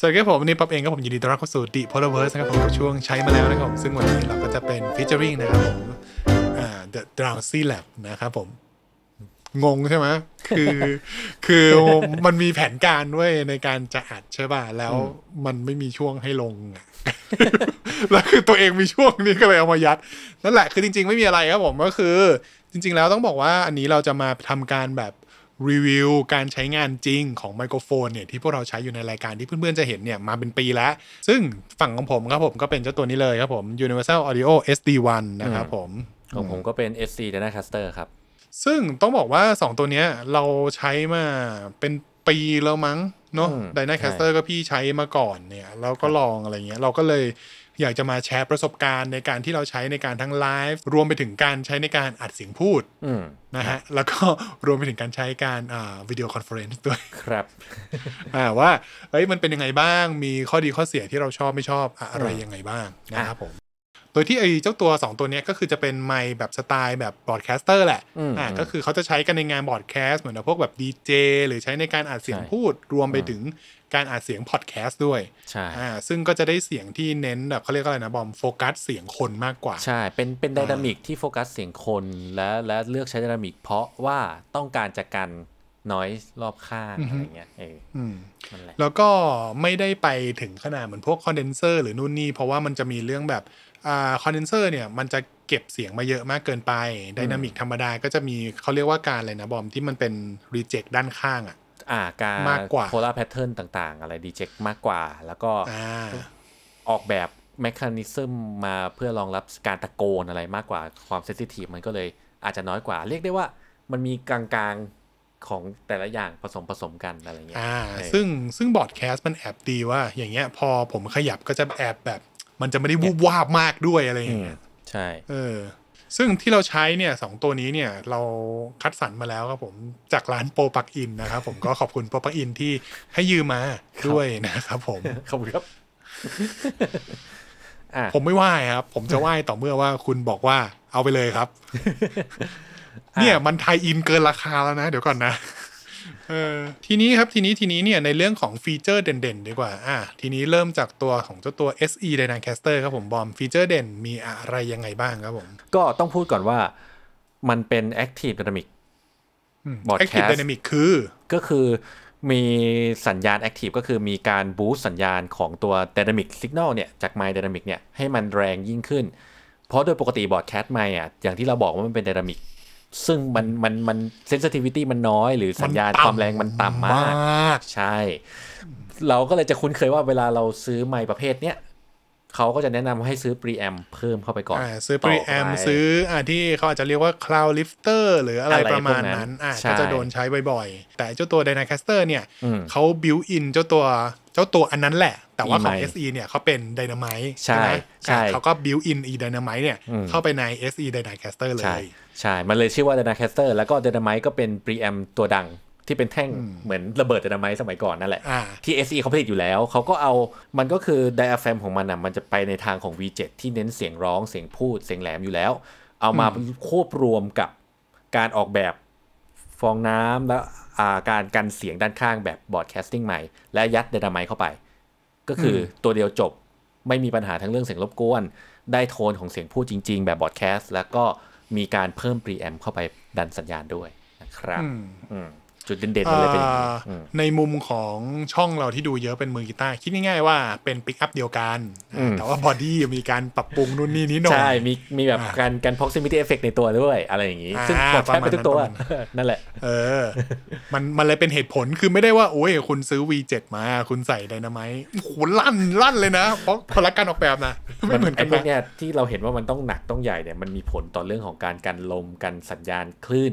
สวัสดีครับผมนี้ป๊อปเองก็ผมยินดีต้อนรับเข้าสู่ดิพอลเวอร์สนะครับผมกับช่วงใช้มาแล้วนะครับผมซึ่งวันนี้เราก็จะเป็นฟิชเจอริงนะครับผม อ่าะดร d r ซี่แล็บนะครับผม งงใช่ไหมคือคือมันมีแผนการด้วยในการจะอัดใช่ป่ะแล้วมันไม่มีช่วงให้ลงแล้วคือตัวเองมีช่วงนี้ก็เลยเอามายัด นั่นแหละคือจริง ๆไม่มีอะไรครับผมก็คือ จริง ๆแล้วต้องบอกว่าอันนี้เราจะมาทำการแบบรีวิวการใช้งานจริงของไมโครโฟนเนี่ยที่พวกเราใช้อยู่ในรายการที่เพื่อนๆจะเห็นเนี่ยมาเป็นปีแล้ว ซึ่งฝั่งของผมครับผมก็เป็นเจ้าตัวนี้เลยครับผม Universal Audio SD1 นะครับผม ของผมก็เป็น SC d a n a Caster ครับ ซึ่งต้องบอกว่า 2 ตัวเนี้ยเราใช้มาเป็นปีแล้วมั้งเนาะ d a n a Caster ก็พี่ใช้มาก่อนเนี่ยเราก็ลองอะไรเงี้ย เราก็เลยอยากจะมาแชร์ประสบการณ์ในการที่เราใช้ในการทั้งไลฟ์รวมไปถึงการใช้ในการอัดเสียงพูดนะฮะแล้วก็รวมไปถึงการใช้การวิดีโอคอนเฟอเรนซ์ด้วยครับว่าเอ้ยมันเป็นยังไงบ้าง มีข้อดีข้อเสียที่เราชอบไม่ชอบอะไรยังไงบ้างนะครับผมโดยที่ไอ้เจ้าตัว 2 ตัวนี้ก็คือจะเป็นไมค์แบบสไตล์แบบบอร์ดแคสเตอร์แหละอ่าก็คือเขาจะใช้กันในงานบอร์ดแคสเหมือนพวกแบบดีเจหรือใช้ในการอัดเสียงพูด รวมไปถึงการอัดเสียงพอดแคสต์ด้วย ใช่ อ่า ซึ่งก็จะได้เสียงที่เน้นแบบเขาเรียกอะไรนะบอมโฟกัสเสียงคนมากกว่า ใช่ เป็น เป็นดินามิกที่โฟกัสเสียงคนและ และเลือกใช้ดินามิกเพราะว่าต้องการจะกันน้อยรอบข้างอะไรเงี้ยเออแล้วก็ไม่ได้ไปถึงขนาด เหมือนพวกคอนเดนเซอร์หรือนู่นนี่ เพราะว่ามันจะมีเรื่องแบบ อ่า คอนเดนเซอร์เนี่ยมันจะเก็บเสียงมาเยอะมากเกินไปดินามิกธรรมดา ก็จะมีเขาเรียกว่าการอะไรนะบอมที่มันเป็นรีเจคด้านข้างอ่ะอ่าการมากกว่าโพลาร์แพทเทิร์นต่าง ๆ อะไรดีเจ็คมากกว่าแล้วก็ออกแบบแมคานิซึมมาเพื่อรองรับการตะโกนอะไรมากกว่าความเซนซิทีฟมันก็เลยอาจจะน้อยกว่า เรียกได้ว่ามันมีกลางๆของแต่ละอย่างผสมผสมกันอะไรเงี้ยอ่าซึ่งซึ่งบอร์ดแคสต์มันแอบดีว่าอย่างเงี้ยพอผมขยับก็จะแอบแบบ มันจะไม่ได้วูบวาบมากด้วยอะไรอย่างเงี้ยใช่ เออซึ่งที่เราใช้เนี่ยสองตัวนี้เนี่ย เราคัดสรรมาแล้วครับผมจากร้านโปรปักอินนะครับผมก็ขอบคุณโปรปักอินที่ให้ยืมมาด้วยนะครับ ผมขอบคุณครับผมไม่ไหว้ครับผมจะไหว้ต่อเมื่อว่าคุณบอกว่าเอาไปเลยครับ เนี่ยมันไทยอินเกินราคาแล้วนะ เดี๋ยวก่อนนะออทีนี้ครับ ทีนี้ทีนี้เนี่ยในเรื่องของฟีเจอร์เด่น ๆดีกว่าอ่ะทีนี้เริ่มจากตัวของเจ้าตัว SE Dynacaster ครับผม บอมฟีเจอร์เด่นมีอะไรยังไงบ้างครับผม ก็ต้องพูดก่อนว่ามันเป็น Active Dynamic บอร์ดแคสต์ Active Dynamic คือ ก็คือมีสัญญาณ Active ก็คือมีการบูสต์สัญญาณของตัว Dynamic Signal เนี่ยจาก My Dynamic เนี่ยให้มันแรงยิ่งขึ้น เพราะโดยปกติบอร์ดแคสต์ไม่อ่ะอย่างที่เราบอกว่ามันเป็นไดนามิกซึ่งมันมันมันเซนซิทิวิตี้มันน้อยหรือสัญญาณความแรงมันต่ำมากใช่เราก็เลยจะคุ้นเคยว่าเวลาเราซื้อไม้ประเภทเนี้ยเขาก็จะแนะนำให้ซื้อปรีแอมเพิ่มเข้าไปก่อนอซื้อปรีแอมซื้ออที่เขาอาจจะเรียกว่า cloud lifter หรืออะไรประมาณนั้นก็จะโดนใช้บ่อยๆ แต่เจ้าตัว dynacaster เนี่ยเขาบิวอินเจ้าตัวเจ้าตัวอันนั้นแหละ แต่ว่าของ SE เนี่ยเขาเป็น dynamite ใช่ไหมเขาก็บิวอินอีไดนาม i t เนี่ย เข้าไปใน SE dynacaster เลยใช่ มันเลยชื่อว่าเดนาแคสเตอร์ แล้วก็เดนาไมค์ก็เป็นปรีแอมตัวดังที่เป็นแท่งเหมือนระเบิดเดนาไมค์สมัยก่อนนั่นแหละที่สีเขาผลิตอยู่แล้ว เขาก็เอา มันก็คือไดอะแฟมของมันอ่ะ มันจะไปในทางของ V7 ที่เน้นเสียงร้อง เสียงพูด เสียงแหลมอยู่แล้ว เอามาควบรวมกับการออกแบบฟองน้ำแล้วการกันเสียงด้านข้างแบบบอร์ดแคสติ้งใหม่ และยัดเดนาไมค์เข้าไป ก็คือตัวเดียวจบ ไม่มีปัญหาทั้งเรื่องเสียงรบกวน ได้โทนของเสียงพูดจริง ๆแบบบอร์ดแคสต์ แล้วก็มีการเพิ่มปรีแอมเข้าไปดันสัญญาณด้วยนะครับจุดเด่นๆอะไรเป็นในมุมของช่องเราที่ดูเยอะเป็นมือกีตาร์คิดง่ายๆว่าเป็นปิกอัพเดียวกัน แต่ว่าบอดี้มีการปรับปรุงนู่นนี่นิดหน่อยใช่มีมีแบบการการ proximity effect ในตัวด้วย อะไรอย่างนี้ ซึ่งแทบไปทุกตัว นั่นแหละเออ มันมันเลยเป็นเหตุผลคือไม่ได้ว่าโอ้ยคุณซื้อ V7 มา คุณใส่ไดนาไมต์โหลั่นลั่นเลยนะ เพราะพลักการออกแบบนะไม่เหมือนกันไอ้เนี่ยที่เราเห็นว่ามันต้องหนักต้องใหญ่เนี่ยมันมีผลต่อเรื่องของการกันลมกันสัญญาณคลื่น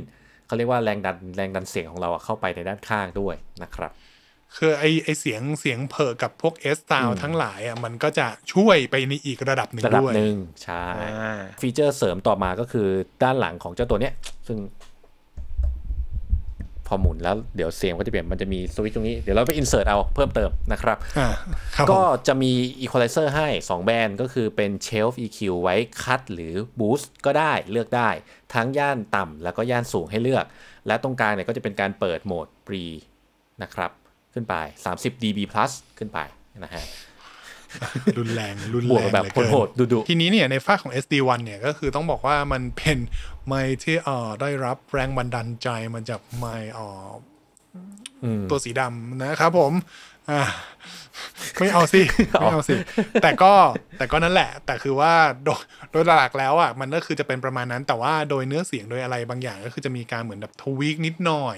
เขาเรียกว่าแรงดันแรงดันเสียงของเราเข้าไปในด้านข้างด้วยนะครับ คือ ไอไอเสียงเสียงเพอกับพวกเอสตาวทั้งหลายอ่ะ มันก็จะช่วยไปในอีกระดับหนึ่งด้วยระดับหนึ่งใช่ฟีเจอร์เสริมต่อมาก็คือด้านหลังของเจ้าตัวเนี้ยซึ่งอหมุนแล้วเดี๋ยวเสียงก็จะเปลี่ยนมันจะมีสวิตช์ตรงนี้เดี๋ยวเราไปอินเสิร์ตเอาเพิ่มเติมนะครับก็จะมีอีควอไลเซอร์ให้ 2 แบนด์ก็คือเป็นเชลฟ์ EQ ไว้คัดหรือบูสต์ก็ได้เลือกได้ทั้งย่านต่ำแล้วก็ย่านสูงให้เลือก และตรงกลางเนี่ยก็จะเป็นการเปิดโหมดปรีนะครับ ขึ้นไป 30 dB plus ขึ้นไปนะฮะรุนแรงรุนแรงวแบบโหดดุทีนี้เนี่ยในฝ้าของ SD1 เนี่ยก็คือต้องบอกว่ามันเป็นไม้ที่เอ่อ ได้รับแรงบันดาลใจมันจากไม้ออตัวสีดำนะครับผมไม่เอาสิไม่เอาสิแต่ก็แต่ก็นั่นแหละ แต่คือว่าโดยโดยหลักแล้วอ่ะ มันก็คือจะเป็นประมาณนั้น แต่ว่าโดยเนื้อเสียงโดยอะไรบางอย่างก็คือจะมีการเหมือนแบบทวีกนิดหน่อย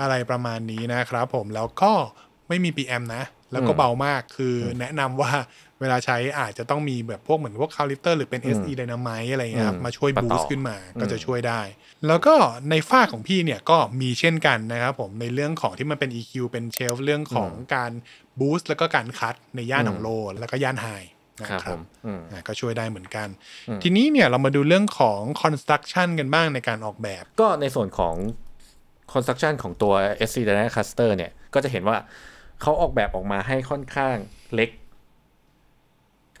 อะไรประมาณนี้นะครับ ผมแล้วก็ไม่มีปีอมนะแล้วก็เบามากคือแนะนำว่าเวลาใช้อาจจะต้องมีแบบพวกเหมือนพวกคาลิเตอร์หรือเป็น SE d y n a m i t e อะไรเงี้ยครับมาช่วยบูสต์ขึ้นมาก็จะช่วยได้ แล้วก็ในฝ้าของพี่เนี่ยก็มีเช่นกันนะครับผมในเรื่องของที่มันเป็น EQ เป็นเชลฟ์เรื่องของการบูสต์แล้วก็การคัดในย่านของโลแล้วก็ย่านไฮนะครับก็ช่วยได้เหมือนกัน ทีนี้เนี่ยเรามาดูเรื่องของคอนสตรักชั่นกันบ้างในการออกแบบ ก็ในส่วนของคอนสตรักชั่นของตัว SC d y n a m i c Cluster เนี่ยก็จะเห็นว่าเขาออกแบบออกมาให้ค่อนข้างเล็ก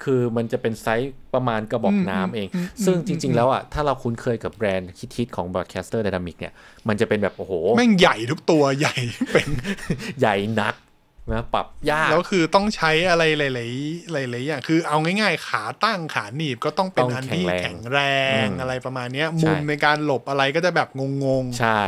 คือมันจะเป็นไซส์ประมาณกระบอกน้ำเอง ซึ่งจริง ๆ แล้วอ่ะถ้าเราคุ้นเคยกับแบรนด์คิดิตของ Broadcaster Dynamic เนี่ย มันจะเป็นแบบ โอ้โห แม่งใหญ่ทุกตัวใหญ่เป็น ใหญ่นักนะปรับยาก แล้วคือต้องใช้อะไรหลายๆๆอย่าง คือเอาง่ายๆ ขาตั้งขาหนีบก็ต้องเป็นอันที่แข็งแรงอะไรประมาณนี้มุมในการหลบอะไรก็จะแบบงงๆใช่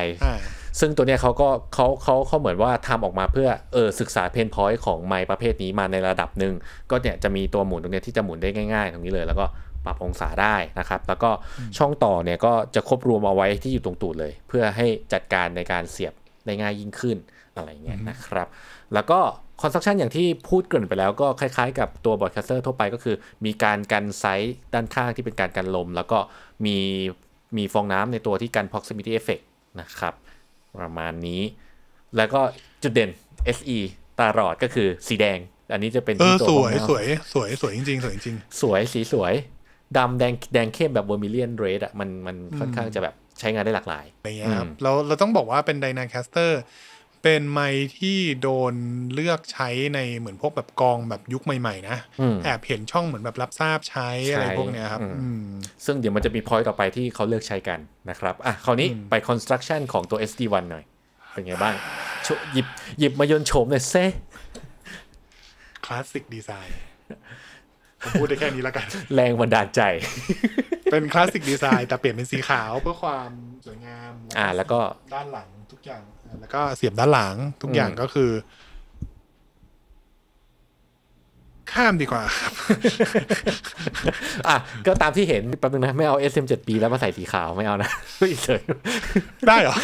ซึ่งตัวเนี้ยเขาก็เขาเขาเขาเหมือนว่าทำออกมาเพื่อ เออศึกษาเพนพอยต์ของไม้ประเภทนี้มาในระดับหนึ่ง ก็เนี่ยจะมีตัวหมุนตรงเนี้ยที่จะหมุนได้ง่ายๆ ตรงนี้เลย แล้วก็ปรับองศาได้นะครับ แล้วก็ช่องต่อเนี่ย ก็จะควบรวมเอาไว้ที่อยู่ตรงตูดเลย เพื่อให้จัดการในการเสียบได้ง่ายยิ่งขึ้นอะไรเงี้ยนะครับ แล้วก็ คอนสตรักชันอย่างที่พูดเกินไปแล้วก็คล้าย ๆ กับตัวบอร์ดคัสเตอร์ทั่วไปก็คือ มีการกันไซส์ด้านข้างที่เป็นการกันลม แล้วก็มี มีฟองน้ำในตัวที่กัน proximity effect นะครับประมาณนี้ แล้วก็จุดเด่น SE ตาหลอดก็คือสีแดง อันนี้จะเป็นตออสวยสวยสวยสวยจริงๆสวยจริงสวยสีสวยดำแดงแดงเข้มแบบเวอร์มิเลียนเรดอ่ะมันมันค่อนข้างจะแบบใช้งานได้หลากหลายอะไรเงี้ยครับเราเราต้องบอกว่าเป็นไดนาแคสเตอร์เป็นไม้ที่โดนเลือกใช้ในเหมือนพวกแบบกองแบบยุคใหม่ๆนะแอบเห็นช่องเหมือนแบบรับทราบใช้อะไรพวกเนี้ยครับซึ่งเดี๋ยวมันจะมีพอยต์ต่อไปที่เขาเลือกใช้กันนะครับ อ่ะคราวนี้ไป construction ของตัว SD1 หน่อย เป็นไงบ้าง หยิบ หยิบมายนโฉมเนยเซ่คลาสสิกดีไซน์ผมพูดได้แค่นี้แล้วกัน แรงบันดาลใจ เป็นคลาสสิกดีไซน์แต่เปลี่ยนเป็นสีขาวเพื่อความสวยงาม อ่าแล้วก็ด้านหลังทุกอย่างแล้วก็เสียบด้านหลังทุกอย่างก็คือ ข้ามดีกว่าครับอ่ะก็ตามที่เห็นแป๊บนึงนะไม่เอา s m 7ีแล้วมาใส่สีขาว ไม่เอานะไม่เฉยได้เหรอ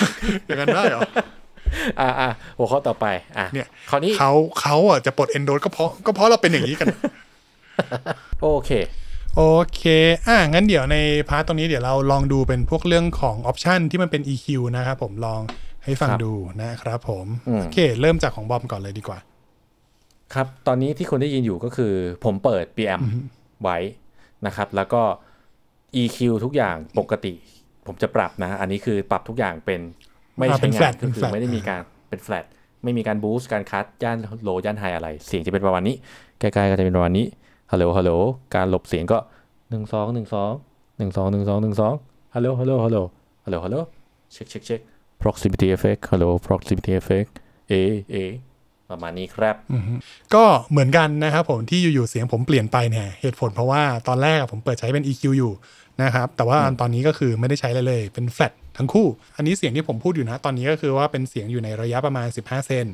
อย่างนั้นได้เหรออ่ะอ่าหัวข้อต่อไป อ่ะเนี่ยคราวนี้เขาเขาอ่ะจะปลดเอนโดก็เพราะก็เพราะเราเป็นอย่างนี้กัน โอเค โอเค อ่ะงั้นเดี๋ยวในพาร์ตตรงนี้เดี๋ยวเราลองดูเป็นพวกเรื่องของออปชันที่มันเป็น EQ นะครับผมลองให้ฟังดูนะครับผมโอเคเริ่มจากของบอมก่อนเลยดีกว่า ครับ ตอนนี้ที่คุณได้ยินอยู่ก็คือ ผมเปิด PM ไว้นะครับ แล้วก็ EQ ทุกอย่างปกติ ผมจะปรับนะ อันนี้คือปรับทุกอย่างเป็นไม่ใช่งานก็คือไม่ได้มีการเป็นแฟลตไม่มีการบูสต์การคัดย่านโลย่านไฮอะไร เสียงจะเป็นประมาณนี้ใกล้ ๆ ก็จะเป็นประมาณนี้ฮัลโหลฮัลโหลการหลบเสียงก็หนึ่งสองหนึ่งสองหนึ่งสองหนึ่งสองหนึ่งสองฮัลโหลฮัลโหลฮัลโหลฮัลโหลฮัลโหลเช็คเช็คเช็ค proximity effect ฮัลโหล proximity effect เอเอประมาณนี้ครับก็เหมือนกันนะครับผมที่อยู่ๆเสียงผมเปลี่ยนไปเนี่ยเหตุผลเพราะว่าตอนแรกผมเปิดใช้เป็น EQ อยู่นะครับแต่ว่าตอนนี้ก็คือไม่ได้ใช้เลยเลยเป็น flat ทั้งคู่ อันนี้เสียงที่ผมพูดอยู่นะ ตอนนี้ก็คือว่าเป็นเสียงอยู่ในระยะประมาณ15เซน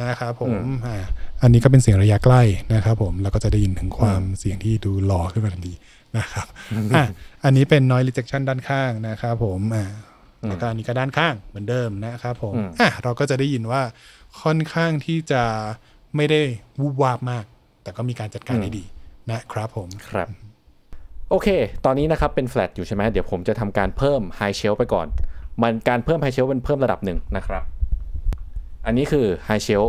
นะครับผมอ่าอันนี้ก็เป็นเสียงระยะใกล้นะครับผมแล้วก็จะได้ยินถึงความเสียงที่ดูหล่อขึ้นมาทันทีนะครับอ่ะอันนี้เป็น noise rejection ด้านข้างนะครับผมอ่าแล้วก็อันนี้ก็ด้านข้างเหมือนเดิมนะครับผม อ่ะเราก็จะได้ยินว่าค่อนข้างที่จะไม่ได้วุบวาบมาก แต่ก็มีการจัดการได้ดีนะครับผม ครับ โอเค ตอนนี้นะครับเป็นแฟลตอยู่ใช่ไหมเดี๋ยวผมจะทำการเพิ่มไฮเชลไปก่อน มันการเพิ่มไฮเชลเป็นเพิ่มระดับหนึ่งนะครับ อันนี้คือไฮเชล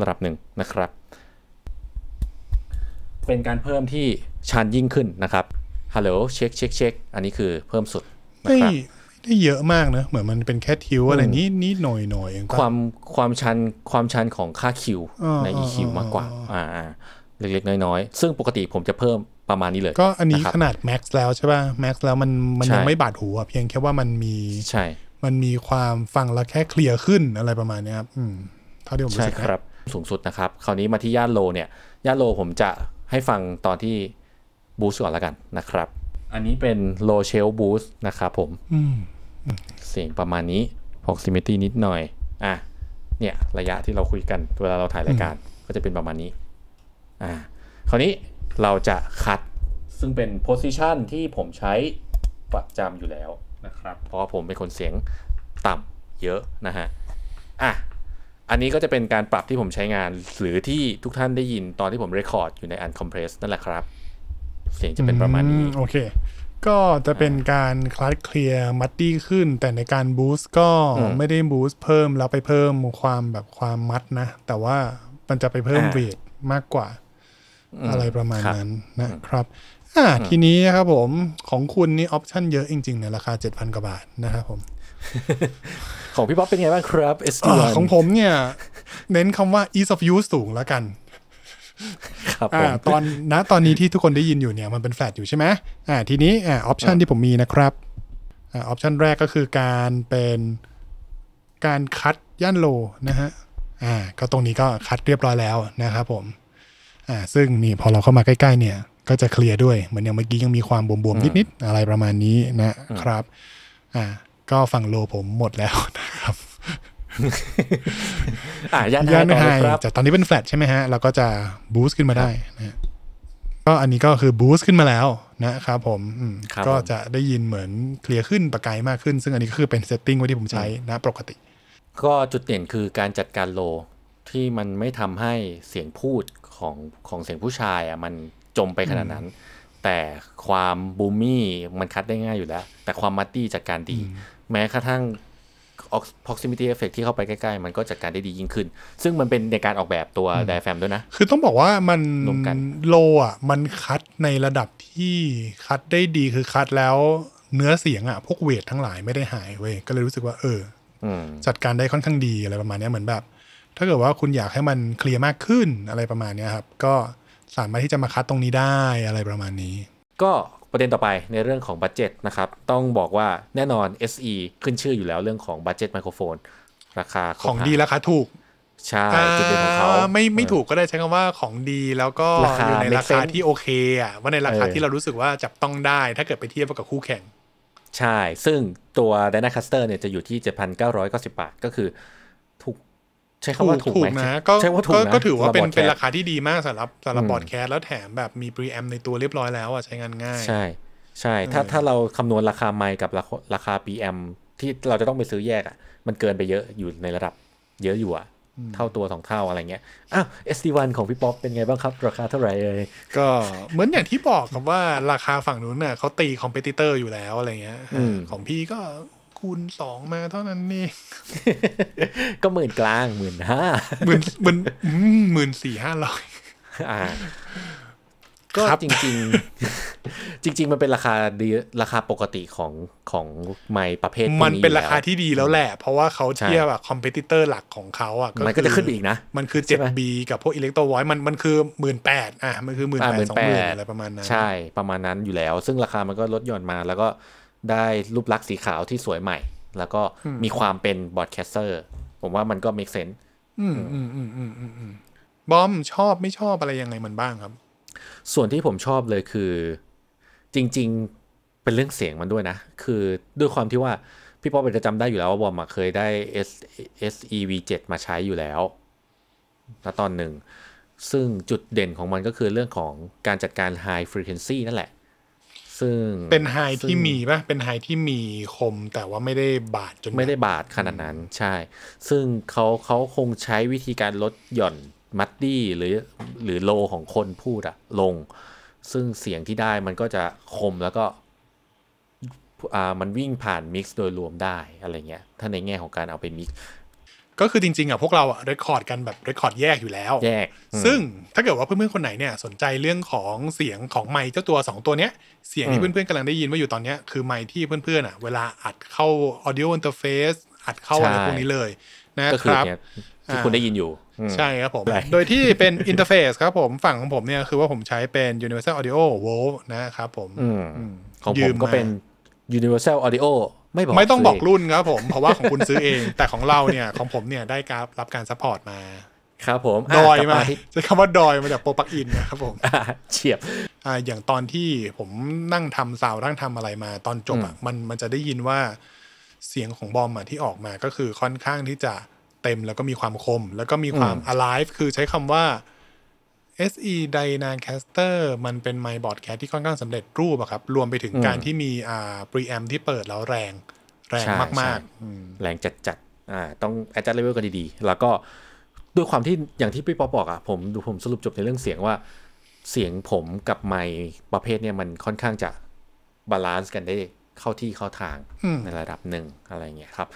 ระดับหนึ่งนะครับ เป็นการเพิ่มที่ชันยิ่งขึ้นนะครับ ฮัลโหล เช็คเช็คเช็คอันนี้คือเพิ่มสุดนะครับได้เยอะมากนะ เหมือนมันเป็นแค่ทิวอะไรนี้นิดหน่อยหน่อยเองความความชันความชันของค่าคิวในอีคิวมากกว่า อ่า เล็กๆ น้อยๆ ซึ่งปกติผมจะเพิ่มประมาณนี้เลย ก็อันนี้ขนาดแม็กซ์แล้วใช่ป่ะแม็กซ์แล้วมันมันยังไม่บาดหูอ่ะเพียงแค่ว่ามันมีใช่ มันมีความฟังแล้วแค่เคลียร์ขึ้นอะไรประมาณนี้ครับอืมเท่าที่ผมรู้สึกครับ สูงสุดนะครับคราวนี้มาที่ย่านโล เนี่ยย่านโลผมจะให้ฟังตอนที่บูสก่อนละกันนะครับอันนี้เป็นโลเชลบูสนะครับผมอืมเสียงประมาณนี้ proximity นิดหน่อย อ่ะ เนี่ย ระยะที่เราคุยกัน เวลาเราถ่ายรายการก็จะเป็นประมาณนี้ อ่ะคราวนี้เราจะคัดซึ่งเป็น position ที่ผมใช้ประจำอยู่แล้วนะครับ เพราะผมเป็นคนเสียงต่ำเยอะนะฮะ อ่ะ อันนี้ก็จะเป็นการปรับที่ผมใช้งาน หรือที่ทุกท่านได้ยินตอนที่ผมเรคคอร์ดอยู่ในอันคอมเพรสนั่นแหละครับ เสียงจะเป็นประมาณนี้ โอเคก็จะเป็นการคลัดเคลียร์มัดดี้ขึ้น แต่ในการบูสต์ก็ไม่ได้บูสต์เพิ่มแล้วไปเพิ่มความแบบความมัดนะ แต่ว่ามันจะไปเพิ่มเวทมากกว่า อะไรประมาณนั้นนะครับ อ่าทีนี้นะครับผมของคุณนี่ออปชั่นเยอะจริงๆในราคา 7,000 กว่าบาทนะครับผม ของพี่ป๊อปเป็นไงบ้างครับ s อของผมเนี่ย เน้นคำว่า ease of use สูงแล้วกันครับอตอนนะตอนนี้ที่ทุกคนได้ยินอยู่เนี่ยมันเป็นแฟลตอยู่ใช่ไหมทีนี้ออปชันที่ผมมีนะครับอออปชันแรกก็คือการเป็นการคัดย่านโลนะฮะอ่าก็ตรงนี้ก็คัดเรียบร้อยแล้วนะครับผมอ่าซึ่งนี่พอเราเข้ามาใกล้ๆเนี่ยก็จะเคลียร์ด้วยเหมือนอย่างเมื่อกี้ยังมีความบวม ๆ นิด ๆ อะไรประมาณนี้นะครับอ่าก็ฝั่งโลผมหมดแล้วนะครับอย่านไฮ่ให้ครับจากตอนนี้เป็นแฟลตใช่ไหมฮะเราก็จะบูสต์ขึ้นมาได้นะก็อันนี้ก็คือบูสต์ขึ้นมาแล้วนะครับผมก็จะได้ยินเหมือนเคลียร์ขึ้นประกายมากขึ้น ซึ่งอันนี้ก็คือเป็นเซตติ้งไว้ที่ผมใช้นะ ปกติ ก็จุดเด่นคือการจัดการโลที่มันไม่ทำให้เสียงพูดของของเสียงผู้ชายอ่ะมันจมไปขนาดนั้น แต่ความบูมี่มันคัดได้ง่ายอยู่แล้ว แต่ความมัตตี้จัดการดีแม้กระทั่ง proximity effect ที่เข้าไปใกล้ ๆ มันก็จัดการได้ดียิ่งขึ้น ซึ่งมันเป็นในการออกแบบตัวไดแฟมด้วยนะ คือต้องบอกว่ามันโลอ่ะมันคัดในระดับที่คัดได้ดีคือคัดแล้วเนื้อเสียงอ่ะ พวกเวททั้งหลายไม่ได้หายเว้ยก็เลยรู้สึกว่าเออจัดการได้ค่อนข้างดีอะไรประมาณนี้เหมือนแบบถ้าเกิดว่าคุณอยากให้มันเคลียร์มากขึ้นอะไรประมาณนี้ครับ ก็สามารถที่จะมาคัดตรงนี้ได้อะไรประมาณนี้ ก็ประเด็นต่อไปในเรื่องของบัตเจ็ตนะครับ ต้องบอกว่าแน่นอน SE ขึ้นชื่ออยู่แล้วเรื่องของบัตเจ็ตไมโครโฟนราคาของดีราคาถูก ใช่จุดเด่นของเขาไม่ไม่ถูกก็ได้ใช้คำว่าของดีแล้วก็อยู่ในราคาที่โอเคอ่ะว่าในราคาที่เรารู้สึกว่าจับต้องได้ถ้าเกิดไปเทียบกับคู่แข่งใช่ ซึ่งตัว d y n a c a s t e r เนี่ยจะอยู่ที่ 7,990 บาทก็คือใช้คำว่าถูกนะก็ก็ถือว่าเป็นเป็นราคาที่ดีมากสำหรับสำหรับบอร์ดแคสแล้วแถมแบบมีปรีแอมในตัวเรียบร้อยแล้วอ่ะใช้งานง่าย ใช่ ใช่ถ้าถ้าเราคำนวณราคาไมค์กับราคาปรีแอมที่เราจะต้องไปซื้อแยก อ่ะ มันเกินไปเยอะอยู่ในระดับเยอะอยู่อ่ะเท่าตัวสองเท่าอะไรเงี้ยอ้าว SD1 ของพี่ป๊อปเป็นไงบ้างครับ ราคาเท่าไหร่เลยก็เหมือนอย่างที่บอกครับว่าราคาฝั่งนู้นเน่ะเขาตีคอมเพติเตอร์อยู่แล้วอะไรเงี้ยของพี่ก็คูณสองมาเท่านั้นเองก็หมื่นกลางหมื่นห้าหมื่นหมื่นหมื่นสี่ห้าร้อยก็จริงๆ จริง ๆ มันเป็นราคาดีราคาปกติของของไม้ประเภทมันเป็นราคาที่ดีแล้วแหละ เพราะว่าเขาเทียบแบบคอมเพติเตอร์หลักของเขาอ่ะมันก็จะขึ้นอีกนะมันคือเจ็ดบีกับพวกอิเล็กโตรไวมันมันคือหมื่นแปดอ่ะมันคือหมื่นแปดสองหมื่นอะไรประมาณนั้นใช่ประมาณนั้นอยู่แล้ว ซึ่งราคามันก็ลดหย่อนมา แล้วก็ได้รูปลักษณ์สีขาวที่สวยใหม่ แล้วก็มีความเป็นบอดแคสเตอร์ผมว่ามันก็มีเซนต์บอมชอบไม่ชอบอะไรยังไงมันบ้างครับ ส่วนที่ผมชอบเลยคือ จริงๆเป็นเรื่องเสียงมันด้วยนะ คือด้วยความที่ว่าพี่ป๊อปจะจำได้อยู่แล้วว่าบอมเคยได้ S S E V 7มาใช้อยู่แล้วณตอนหนึ่งซึ่งจุดเด่นของมันก็คือเรื่องของการจัดการ High Frequency นั่นแหละซึ่งเป็นไฮที่มีปะเป็นไฮที่มีคมแต่ว่าไม่ได้บาดจนไม่ได้บาดขนาดนั้นใช่ ซึ่งเขาเขาคงใช้วิธีการลดหย่อนมัดดี้หรือหรือโลของคนพูดอะลง ซึ่งเสียงที่ได้มันก็จะคมแล้วก็มันวิ่งผ่านมิกซ์โดยรวมได้อะไรเงี้ยถ้าในแง่ของการเอาไปมิกซ์ก็คือจริงๆอ่ะพวกเราอ่ะเรคคอร์ดกันแบบเรคคอร์ดแยกอยู่แล้วแยกซึ่งถ้าเกิดว่าเพื่อน ๆ คนไหนเนี่ยสนใจเรื่องของเสียงของไมค์เจ้าตัว 2 ตัวเนี้ย เสียงที่เพื่อนๆกำลังได้ยินว่าอยู่ตอนเนี้ยคือไมค์ที่เพื่อนๆอ่ะ เวลาอัดเข้า audio interface อัดเข้าอะไรพวกนี้เลยนะครับที่คุณได้ยินอยู่ ใช่ครับผม โดยที่เป็นอินเทอร์เฟซครับผมฝั่งของผมเนี่ยคือว่าผมใช้เป็น Universal Audio w o l t นะครับผมของผมก็เป็น Universal Audio ไม่บอกไม่ต้องบอกรุ่นครับ ผมเพราะว่าของคุณซื้อเอง แต่ของเราเนี่ยของผมเนี่ยได้การรับการซัพพอร์ตมา ครับผม ดอยมาใช้คำว่าดอยมาจากโปรปักอินนะครับผมเฉียบอย่างตอนที่ผมนั่งทำซาวนั่งทำอะไรมา ตอนจบอ่ะมันมันจะได้ยินว่า เสียงของบอมที่ออกมาก็คือค่อนข้างที่จะเต็มแล้วก็มีความคม แล้วก็มีความ alive คือใช้คำว่า SE Dynacaster มันเป็นไมบอร์ดแคสที่ค่อนข้างสำเร็จรูปอะครับรวมไปถึงการที่มีอ่าปรีแอมที่เปิดแล้วแรงแรงมากๆแรงจัดดอ่าต้องแอดจัดเลเวลกันดี ๆ แล้วก็ด้วยความที่อย่างที่พี่ป๊อปบอกอะผมดูผมสรุปจบในเรื่องเสียงว่า เสียงผมกับไม้ประเภทเนี่ยมันค่อนข้างจะบาลานซ์กันได้เข้าที่เข้าทางในระดับหนึ่งอะไรเงี้ยครับ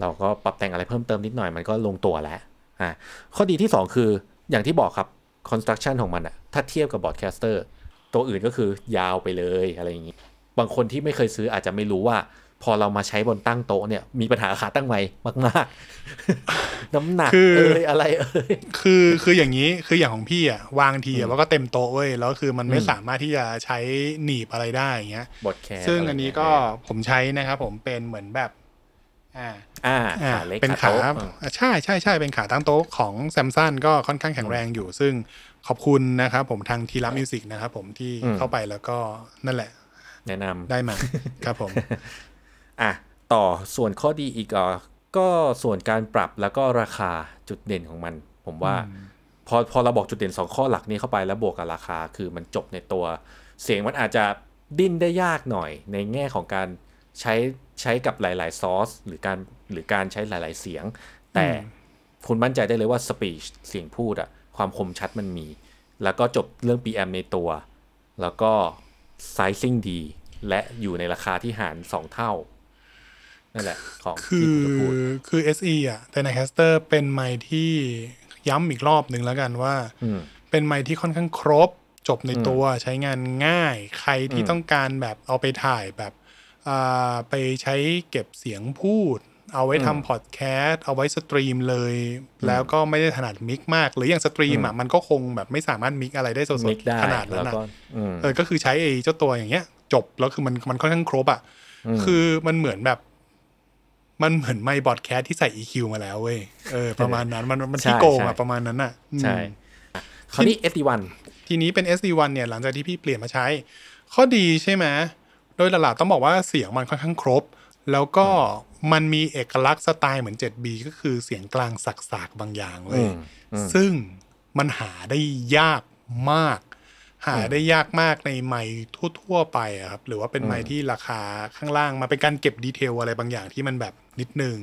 เราก็ปรับแต่งอะไรเพิ่มเติมนิดหน่อย มันก็ลงตัวแล้วอ่าข้อดีที่ 2 คืออย่างที่บอกครับคอนสตรักชันของมันอะถ้าเทียบกับบอร์ดแคสเตอร์ตัวอื่นก็คือยาวไปเลยอะไรอย่างนี้ บางคนที่ไม่เคยซื้ออาจจะไม่รู้ว่า พอเรามาใช้บนตั้งโต๊ะเนี่ยมีปัญหาขาตั้งไม้มาก ๆ น้ำหนักเอออะไรเออยคือคืออย่างนี้คืออย่างของพี่อ่ะ วางทีแล้วก็เต็มโต๊ะเว้ยแล้วคือมันไม่สามารถที่จะใช้หนีบอะไรได้อย่างเงี้ยบอดแคซึ่งอันนี้ก็ผมใช้นะครับผมเป็นเหมือนแบบอ่าอ่าเป็นขาใช่ใช่ใช่เป็นขาตั้งโต๊ะของแซมซันก็ค่อนข้างแข็งแรงอยู่ซึ่งขอบคุณนะครับผมทางทีรัมิวสิกนะครับผมที่เข้าไปแล้วก็นั่นแหละ แนะนำได้มาครับผมอ่ะต่อส่วนข้อดีอีกอก็ส่วนการปรับแล้วก็ราคาจุดเด่นของมัน ผมว่าพอพอเราบอกจุดเด่น 2 ข้อหลักนี้เข้าไปแล้วบวกกับราคาคือมันจบในตัวเสียงมันอาจจะดิ้นได้ยากหน่อยในแง่ของการใช้ใช้กับหลายๆ ซอสหรือการหรือการใช้หลาย ๆ เสียง แต่คุณมั่นใจได้เลยว่าสปีชเสียงพูดอะความคมชัดมันมี แล้วก็จบเรื่อง PM ในตัว แล้วก็ไซซิ่งดี และอยู่ในราคาที่หารสองเท่านั่นแหละของคือคือ SE อ่ะ แต่ในแคสเตอร์เป็นไมที่ย้ำอีกรอบหนึ่งแล้วกันว่าเป็นไมที่ค่อนข้างครบ จบในตัวใช้งานง่ายใครที่ต้องการแบบเอาไปถ่ายแบบไปใช้เก็บเสียงพูด เอาไว้ทำพอดแคสต์เอาไว้สตรีมเลย แล้วก็ไม่ได้ถนัดมิกมาก หรืออย่างสตรีมอ่ะมันก็คงแบบไม่สามารถมิกอะไรได้สดๆ ขนาดนั้นนะเออ ก็คือใช้ไอ้เจ้าตัวอย่างเงี้ย จบ แล้วคือมันมันค่อนข้างครบอ่ะคือมันเหมือนแบบมันเหมือนไม่บอดแคสต์ที่ใส่ EQ มาแล้วเว้ยเออประมาณนั้นมันมันที่โกงอะประมาณนั้นอะใช่คราวนี้ SD1 ทีนี้เป็น SD1 เนี่ย หลังจากที่พี่เปลี่ยนมาใช้ ข้อดีใช่ไหมโดยหลักๆต้องบอกว่าเสียงมันค่อนข้างครบ แล้วก็มันมีเอกลักษณ์สไตล์เหมือน 7B ก็คือเสียงกลางสักๆบางอย่างเลย ซึ่งมันหาได้ยากมาก หาได้ยากมากในไม้ทั่วๆไปครับ หรือว่าเป็นไม้ที่ราคาข้างล่างมาเป็นการเก็บดีเทลอะไรบางอย่างที่มันแบบนิดนึง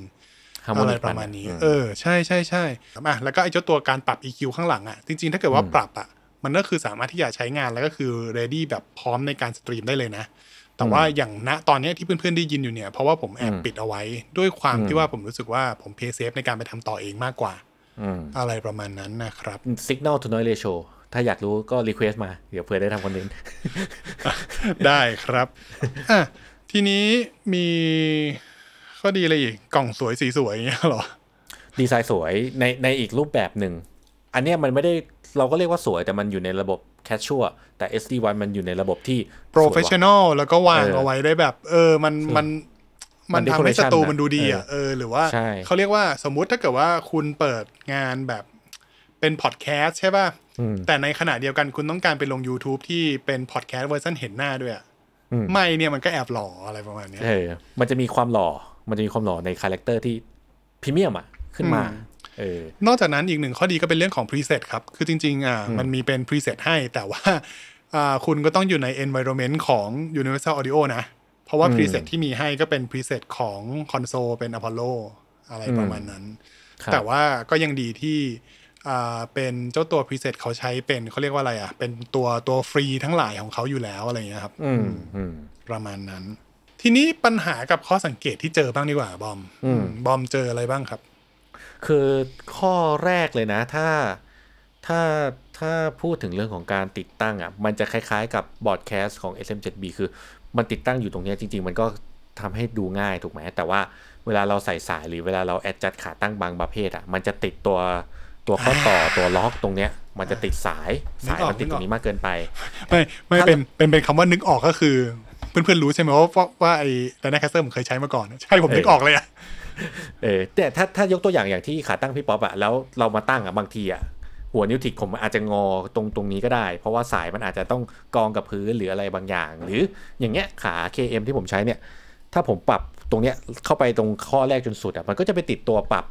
อะไรประมาณนี้ เออใช่ใช่ใช่อ่แล้วก็ไอ้เจ้าตัวการปรับ EQ ข้างหลังอ่ะ จริงๆ ถ้าเกิดว่าปรับอ่ะมันก็คือสามารถที่จะใช้งานแล้วก็คือ ready แบบพร้อมในการสตรีมได้เลยนะแต่ว่าอย่างณตอนนี้ที่เพื่อนๆ ได้ยินอยู่เนี่ย เพราะว่าผมแอบปิดเอาไว้ด้วยความที่ว่าผมรู้สึกว่าผมเพย์เซฟในการไปทำต่อเองมากกว่าอะไรประมาณนั้นนะครับ Signal to Noise Ratio ถ้าอยากรู้ก็รีเควสมาเดี๋ยวเพื่อได้ทำคอนเทนต์ได้ครับอทีนี้มี ข้อดีอะไรอีก กล่องสวยสีสวยอย่างเงี้ยหรอ ดีไซน์สวยในในอีกรูปแบบหนึ่ง อันเนี้ยมันไม่ได้เราก็เรียกว่าสวยแต่มันอยู่ในระบบแคชชัวแต่ SD1 มันอยู่ในระบบที่โปรเฟชชั่นอลแล้วก็วางเอาไว้ได้แบบ เออมันมันมันทำให้ศัตรูมันดูดีอ่ะเออหรือว่าเขาเรียกว่าสมมุติถ้าเกิดว่าคุณเปิดงานแบบเป็นพอดแคสต์ใช่ป่ะ แต่ในขณะเดียวกันคุณต้องการไปลง YouTube ที่เป็นพอดแคสต์เวอร์ชันเห็นหน้าด้วยไม่เนี่ยมันก็แอบหล่ออะไรประมาณนี้มันจะมีความหล่อ มันจะมีความหล่อในคาแรคเตอร์ที่พรีเมียมอ่ะขึ้นมานอกจากนั้นอีกหนึ่งข้อดีก็เป็นเรื่องของ preset ครับ คือจริงๆอ่ะมันมีเป็น preset ให้ แต่ว่าคุณก็ต้องอยู่ใน environment ของ Universal Audio นะ เพราะว่า preset ที่มีให้ก็เป็น preset ของคอนโซล เป็น Apollo อะไรประมาณนั้น แต่ว่าก็ยังดีที่เป็นเจ้าตัว preset เขาใช้เป็นเขาเรียกว่าอะไรอ่ะ เป็นตัวตัวฟรีทั้งหลายของเขาอยู่แล้วอะไรอย่างเงี้ยครับประมาณนั้น ทีนี้ปัญหากับข้อสังเกตที่เจอบ้างดีกว่าบอมบอมเจออะไรบ้างครับคือข้อแรกเลยนะถ้าถ้าถ้าพูดถึงเรื่องของการติดตั้งอะ่ะมันจะคล้ายๆกับบอร์ดแคสต์ของ SM7B คือมันติดตั้งอยู่ตรงนี้จริงๆ มันก็ทำให้ดูง่ายถูกไหมแต่ว่าเวลาเราใส่สายหรือเวลาเราแอดจัดขาตั้งบางประเภทอะ่ะมันจะติดตัวตัวข้อต่อตัวล็อกตรงเนี้ย มันจะติดสาย สายมันติดตรงนี้มากเกินไปไม่ไม่เป็นเป็นเป็นคำว่านึกออกก็คือเพื่อนๆรู้ใช่ไหมว่าว่าไอ้แดนแคสเซอร์ผมเคยใช้มาก่อนใช่ผมนึกออกเลยอ่ะเออแต่ถ้าถ้ายกตัวอย่างอย่างที่ขาตั้งพี่ป๊อปอะแล้วเรามาตั้งอะบางทีอะหัวนิ้วถิกผมอาจจะงอตรงตรงนี้ก็ได้ เพราะว่าสายมันอาจจะต้องกองกับพื้นหรืออะไรบางอย่าง หรืออย่างเงี้ยขา KM ที่ผมใช้เนี่ย ถ้าผมปรับตรงเนี้ยเข้าไปตรงข้อแรกจนสุดอะมันก็จะไปติดตัวปรับ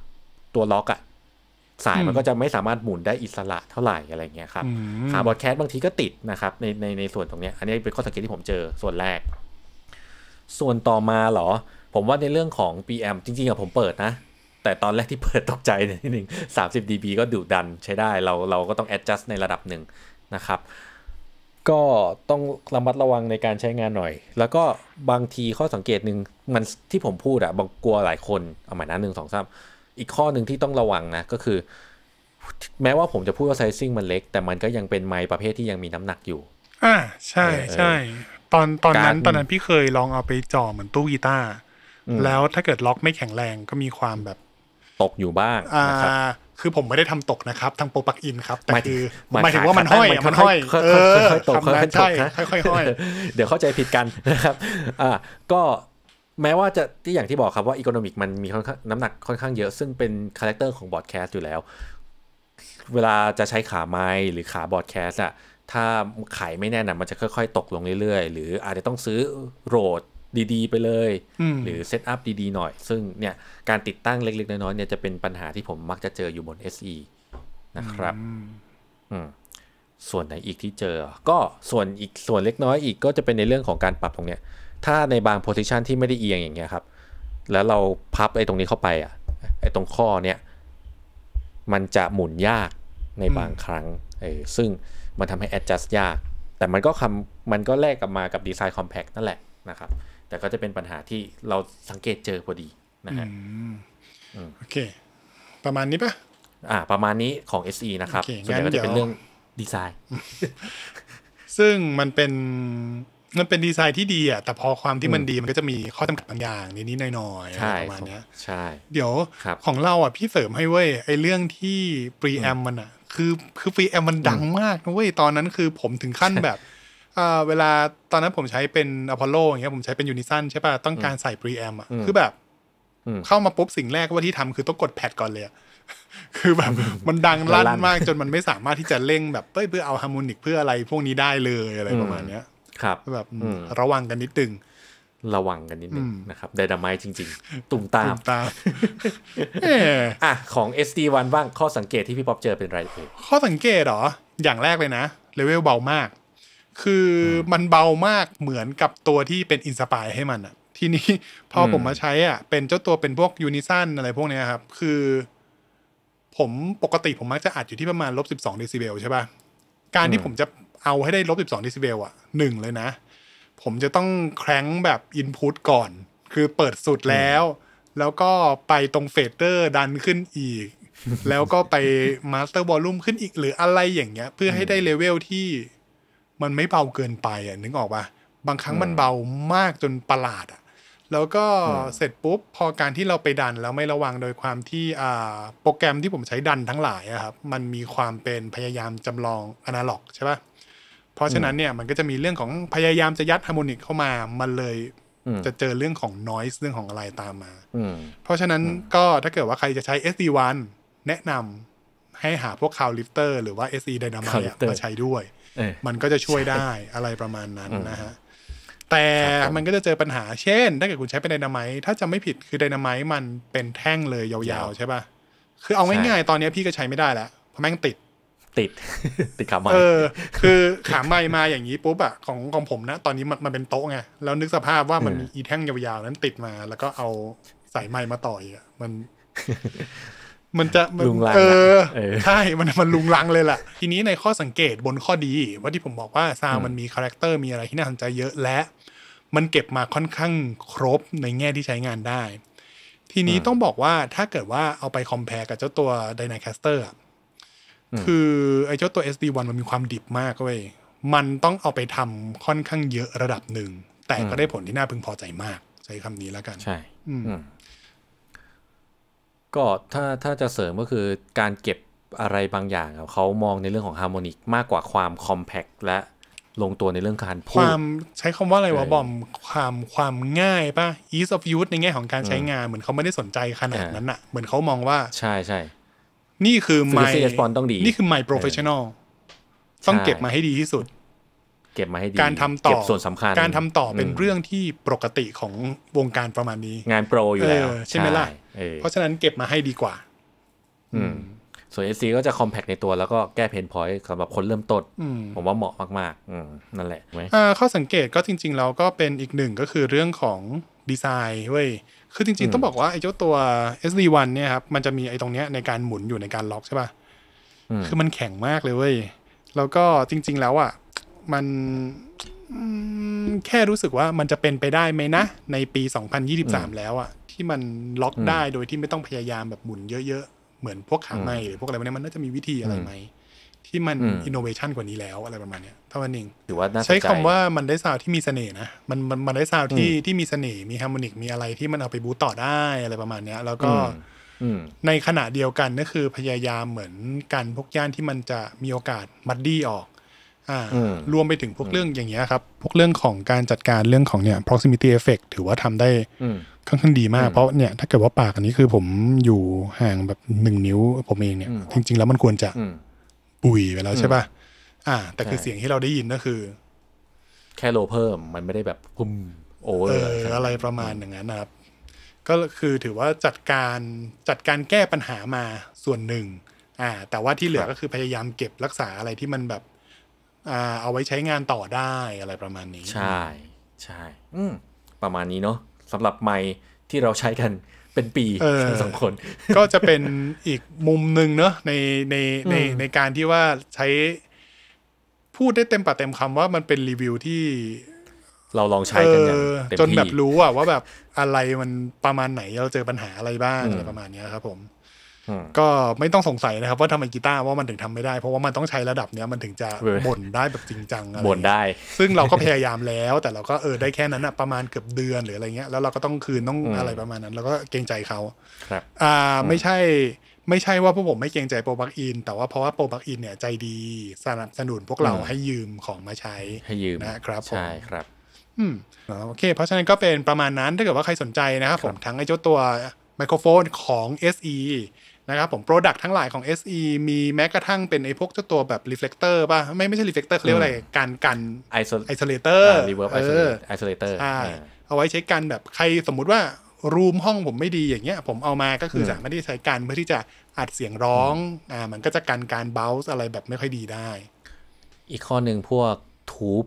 ตัวล็อกอะสายมันก็จะไม่สามารถหมุนได้อิสระเท่าไหร่อะไรเงี้ยครับขาบอดแคสบางทีก็ติดนะครับ ในในในส่วนตรงเนี้ยอันนี้เป็นข้อสังเกตที่ผมเจอส่วนแรก ส่วนต่อมาเหรอผมว่าในเรื่องของ PM จริงๆอะผมเปิดนะ แต่ตอนแรกที่เปิดตกใจนิดนึง30 dB ก็ดุดันใช้ได้เราเราก็ต้อง adjust ในระดับหนึ่งนะครับ ก็ต้องระมัดระวังในการใช้งานหน่อย แล้วก็บางทีข้อสังเกตหนึ่งมันที่ผมพูดอะบางกลัวหลายคน เอาหมายนะหนึ่งสองสามอีกข้อหนึ่งที่ต้องระวังนะก็คือ แม้ว่าผมจะพูดว่าไซซิ่งมันเล็ก แต่มันก็ยังเป็นไม้ประเภทที่ยังมีน้ำหนักอยู่อ่าใช่ใช่ตอนตอนนั้นตอนนั้นพี่เคยลองเอาไปจ่อเหมือนตู้กีตาร์แล้วถ้าเกิดล็อกไม่แข็งแรงก็มีความแบบตกอยู่บ้างนะครับคือผมไม่ได้ทำตกนะครับทางโปรปักอินครับ แต่คือหมายถึงว่ามันห้อยมันห้อยอตกค่อยๆตกค่อยๆห้อย เดี๋ยวเข้าใจผิดกันนะครับอ่าก็แม้ว่าจะที่อย่างที่บอกครับว่าอีโคโนมิกมันมีน้ำหนักค่อนข้างเยอะซึ่งเป็นคาแรคเตอร์ของบอร์ดแคสต์อยู่แล้ว เวลาจะใช้ขาไม้หรือขาบอร์ดแคสต์อะถ้าขายไม่แน่นนะมันจะค่อยๆ ตกลงเรื่อยๆ หรือ อาจจะต้องซื้อโรดดีๆไปเลย หรือเซตอัพดีๆหน่อย ซึ่งเนี่ย การติดตั้งเล็กๆ น้อยๆเนี่ยจะเป็นปัญหาที่ผมมักจะเจออยู่บน SE นะครับส่วนไหนอีกที่เจอ ก็ส่วนอีกส่วนเล็กน้อยอีกก็จะเป็นในเรื่องของการปรับตรงเนี้ยถ้าในบางโพสิชันที่ไม่ได้เอียงอย่างเงี้ยครับ แล้วเราพับไอ้ตรงนี้เข้าไปอ่ะไอ้ตรงข้อเนี้ยมันจะหมุนยากในบางครั้งเออซึ่งมันทำให้ adjust ยาก แต่มันก็คำมันก็แลกกลับมากับดีไซน์คอมเพกนั่นแหละนะครับแต่ก็จะเป็นปัญหาที่เราสังเกตเจอพอดีนะฮะโอเค ประมาณนี้ปะอ่า ประมาณนี้ของ SE นะครับส่วนใหญ่ก็จะเป็นเรื่องดีไซน์ ซึ่งมันเป็นมันเป็นดีไซน์ที่ดีอ่ะแต่พอความที่มันดีมันก็จะมีข้อจำกัดบางอย่างนิดนิดหน่อยๆประมาณเนี้ยใช่ เดี๋ยวของเราอ่ะ พี่เสริมให้เว้ยไอ้เรื่องที่ปรีแอมมันอ่ะ คือคือปรีแอมมันดังมากนะเว้ยตอนนั้นคือผมถึงขั้นแบบเวลาตอนนั้นผมใช้เป็นอพอลโลอย่างเงี้ยผมใช้เป็นยูนิซันใช่ป่ะ ต้องการใส่พรีแอมอ่ะ คือแบบเข้ามาปุ๊บสิ่งแรกว่าที่ทำคือต้องกดแพดก่อนเลยคือแบบมันดังลั่นมากจนมันไม่สามารถที่จะเร่งแบบเพื่อเอาฮาร์โมนิกเพื่ออะไรพวกนี้ได้เลยอะไรประมาณเนี้ยครับแบบระวังกันนิดตึงระวังกันนิดนึงนะครับ ไดดามายจริง ๆ ตุ่มตามตามอ่ะของ SD1 บ้างข้อสังเกตที่พี่ป๊อปเจอเป็นไรเอ่ยข้อสังเกตหรอ อย่างแรกเลยนะเลเวลเบามากคือมันเบามากเหมือนกับตัวที่เป็นอินสปายให้มันอะทีนี้พอผมมาใช้อ่ะเป็นเจ้าตัวเป็นพวกยูนิซันอะไรพวกเนี้ยครับ คือผมปกติผมมักจะอัดอยู่ที่ประมาณลบสิบสองเดซิเบลใช่ป่ะ การที่ผมจะเอาให้ได้ลบสิบสองเดซิเบลอ่ะหนึ่งเลยนะ ผมจะต้องแคร้งแบบอินพุตก่อน คือเปิดสุดแล้ว แล้วก็ไปตรงเฟเตอร์ดันขึ้นอีก แล้วก็ไปมาสเตอร์บอลลุ่มขึ้นอีกหรืออะไรอย่างเงี้ยเพื่อให้ได้เลเวลที่มันไม่เบาเกินไปอ่ะนึกออกปะบางครั้งมันเบามากจนประหลาดอ่ะแล้วก็เสร็จปุ๊บพอการที่เราไปดันแล้วไม่ระวังโดยความที่โปรแกรมที่ผมใช้ดันทั้งหลายอะครับมันมีความเป็นพยายามจำลอง อนาล็อกใช่ปะเพราะฉะนั้นเนี่ยมันก็จะมีเรื่องของพยายามจะยัดฮาร์โมนิกเข้ามา มันเลยจะเจอเรื่องของ noise เรื่องของอะไรตามมาเพราะฉะนั้นก็ถ้าเกิดว่าใครจะใช้ SD1 แนะนำให้หาพวกคาวลิฟเตอร์หรือว่า SE d y n a m i c มาใช้ด้วยมันก็จะช่วยได้อะไรประมาณนั้นนะฮะแต่มันก็จะเจอปัญหาเช่นถ้าเกิดคุณใช้เป็นไดนามายถ้าจะไม่ผิดคือไดนามายมันเป็นแท่งเลยยาวๆใช่ป่ะคือเอาง่ายๆตอนนี้พี่ก็ใช้ไม่ได้แล้วเพราะแม่งติดติดติดขาไม้เออ คือขาไม้มาอย่างนี้ปุ๊บอะของของผมนะ ตอนนี้มันมันเป็นโต๊ะไงแล้วนึกสภาพว่ามันมีอีแท่งยาวๆนั้นติดมา แล้วก็เอาสายไม้มาต่อยอะมันมันจะมันเออใช่มันมันลุงลังเลยล่ะทีนี้ในข้อสังเกตบนข้อดี ว่าที่ผมบอกว่าซาวมันมีคาแรคเตอร์มีอะไรที่น่าสนใจเยอะและมันเก็บมาค่อนข้างครบในแง่ที่ใช้งานได้ ทีนี้ต้องบอกว่าถ้าเกิดว่าเอาไปคอมเพลกับเจ้าตัวดนาแคสเตอร์คือไอ้เจ้าตัว SD1 มันมีความดิบมากเว้ยมันต้องเอาไปทำค่อนข้างเยอะระดับหนึ่งแต่ก็ได้ผลที่น่าพึงพอใจมาก ใช้คำนี้แล้วกันใช่ก็ถ้าถ้าจะเสริมก็คือการเก็บอะไรบางอย่างเขามองในเรื่องของฮาร์โมนิกมากกว่าความคอมเพกและลงตัวในเรื่องการพูดความใช้คำว่าอะไรวะบอมความความง่ายป่ะ ease of use ในแง่ของการใช้งาน เหมือนเขาไม่ได้สนใจขนาดนั้นอ่ะเหมือนเขามองว่าใช่ใช่นี่คือ my ต้องดีนี่คือ my professional ต้องเก็บมาให้ดีที่สุดเก็บมาให้ดีการทำต่อส่วนสำคัญ การทำต่อเป็นเรื่องที่ปกติของวงการประมาณนี้ งานโปรอยู่แล้วใช่ไหมล่ะ เพราะฉะนั้นเก็บมาให้ดีกว่า อืมส่วนเอซก็จะคอมแพกในตัวแล้วก็แก้เพนพอยต์สำหรับคนเริ่มต้นผมว่าเหมาะมากๆนั่นแหละไหมข้อสังเกตก็จริงๆเราก็เป็นอีกหนึ่งก็คือเรื่องของดีไซน์เว้ยคือจริง ๆ ต้องบอกว่าไอ้เจ้าตัว SD1 เนี่ยครับมันจะมีไอ้ตรงเนี้ยในการหมุนอยู่ในการล็อกใช่ป่ะคือมันแข็งมากเลยเว้ยแล้วก็จริง ๆแล้วอ่ะมันแค่รู้สึกว่ามันจะเป็นไปได้ไหมนะ ในปี 2023 แล้วอะที่มันล็อกได้โดยที่ไม่ต้องพยายามแบบหมุนเยอะๆ เหมือนพวกขาไม่หรือพวกอะไรพวกนี้มันน่าจะมีวิธีอะไรไหมที่มันอินโนเวชันกว่านี้แล้วอะไรประมาณนี้เท่านั้นเองือว่าใช้คำว่ามันได้ซาวที่มีเสน่ห์นะมันมันมันได้ซาวที่ที่มีเสน่ห์มีฮาร์โมนิกมีอะไรที่มันเอาไปบูตต่อได้อะไรประมาณนี้แล้วก็ในขณะเดียวกันก็คือ พยายามเหมือนกันพวกย่านที่มันจะมีโอกาสมัดดี้ออกรวมไปถึงพวกเรื่องอย่างเงี้ยครับ พวกเรื่องของการจัดการเรื่องของเนี่ย proximity effect ถือว่าทำได้ค่อนข้างดีมาก เพราะเนี่ยถ้าเกิดว่าปากอันนี้คือผมอยู่ห่างแบบหนึ่งนิ้วผมเองเนี่ยจริง ๆ แล้วมันควรจะปุยไปแล้วใช่ป่ะอ่า แต่คือเสียงที่เราได้ยินก็คือแค่โลเพิ่มมันไม่ได้แบบพุ่มโอเวอร์อะไรประมาณอย่างนั้นนะครับ ก็คือถือว่าจัดการจัดการแก้ปัญหามาส่วนหนึ่ง อ่าแต่ว่าที่เหลือก็คือพยายามเก็บรักษาอะไรที่มันแบบเอาไว้ใช้งานต่อได้อะไรประมาณนี้ใช่ ใช่ อืประมาณนี้เนาะสำหรับไม้ที่เราใช้กันเป็นปีสองคน ก็จะเป็นอีกมุมหนึ่งเนาะในในในในการที่ว่าใช้ พูดได้เต็มปากเต็มคำว่ามันเป็นรีวิวที่เราลองใช้กันอย่างจนแบบรู้อะว่าแบบอะไรมันประมาณไหนเราเจอปัญหาอะไรบ้างอะไรประมาณนี้ครับ ผมก็ไม่ต้องสงสัยนะครับว่าทำไมกีตาร์ว่ามันถึงทำไม่ได้ เพราะว่ามันต้องใช้ระดับเนี้ยมันถึงจะบ่นได้แบบจริงจังบ่นได้ ซึ่งเราก็พยายามแล้ว แต่เราก็เออได้แค่นั้นอะประมาณเกือบเดือนหรืออะไรเงี้ยแล้วเราก็ต้องคืนต้องอะไรประมาณนั้นเราก็เกรงใจเขาครับอ่าไม่ใช่ไม่ใช่ว่าพวกผมไม่เกรงใจโปรบักอิน แต่ว่าเพราะว่าโปรบักอินเนี่ยใจดีสนับสนุนพวกเราให้ยืมของมาใช้ให้ยืมนะครับใช่ครับ อืมโอเค เพราะฉะนั้นก็เป็นประมาณนั้นถ้าเกิดว่าใครสนใจนะครับผมทั้งไอ้เจ้าตัวไมโครโฟนของ SE นะครับผม Product ทั้งหลายของ SE มีแม้กระทั่งเป็นไอ้พวกเจ้าตัวแบบ Reflector ป่ะไม่ไม่ใช่ Reflector เขาเรียกอะไรการกัน Isolator Reverb Isolator ใช่เอาไว้ใช้กันแบบใครสมมุติว่ารูมห้องผมไม่ดีอย่างเงี้ยผมเอามาก็คือสามารถที่ใช้กันเพื่อที่จะอัดเสียงร้องอ่ามันก็จะกันการเบลส์อะไรแบบไม่ค่อยดีได้ อีกข้อหนึ่งพวกทูบ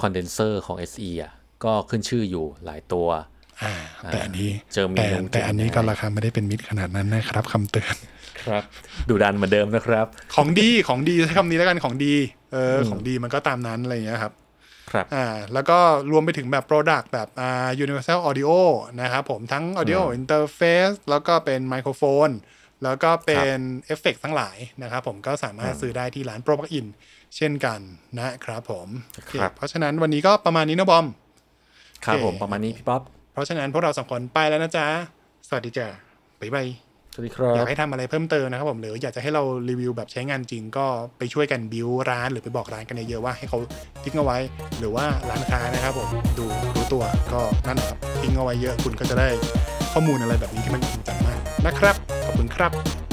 คอนเดนเซอร์ของ SE อ่ะก็ขึ้นชื่ออยู่หลายตัวแต่อันนี้แต่แต่อันนี้ก็ราคาไม่ได้เป็นมิตรขนาดนั้นนะครับ คำเตือนครับ ดูดันเหมือนเดิมนะครับ ของดีของดีใช้คำนี้แล้วกันของดีเออของดีมันก็ตามนั้นอะไรเงี้ยครับ ครับอ่าแล้วก็รวมไปถึงแบบ Product แบบอ่า Universal Audio นะครับผมทั้ง Audio Interface แล้วก็เป็นไมโครโฟน แล้วก็เป็นเอฟเฟกทั้งหลายนะครับ ผมก็สามารถซื้อได้ที่ร้านโปรพักอินเช่นกันนะครับผมครับเพราะฉะนั้นวันนี้ก็ประมาณนี้นะบอมครับผมประมาณนี้พี่ป๊อปเพราะฉะนั้นพวกเราสองคนไปแล้วนะจ๊ะ สวัสดีจ้ะบ๊ายบายสวัสดีครับ อยากให้ทำอะไรเพิ่มเติมนะครับผมหรืออยากจะให้เรารีวิวแบบใช้งานจริง ก็ไปช่วยกันบิวร้านหรือไปบอกร้านกันเยอะๆว่าให้เขาทิ้งเอาไว้หรือว่าร้านค้านะครับผมดูรู้ตัวก็นั่นครับทิ้งเอาไว้เยอะคุณก็จะได้ข้อมูลอะไรแบบนี้ที่มันจริงจังมากนะครับขอบคุณครับ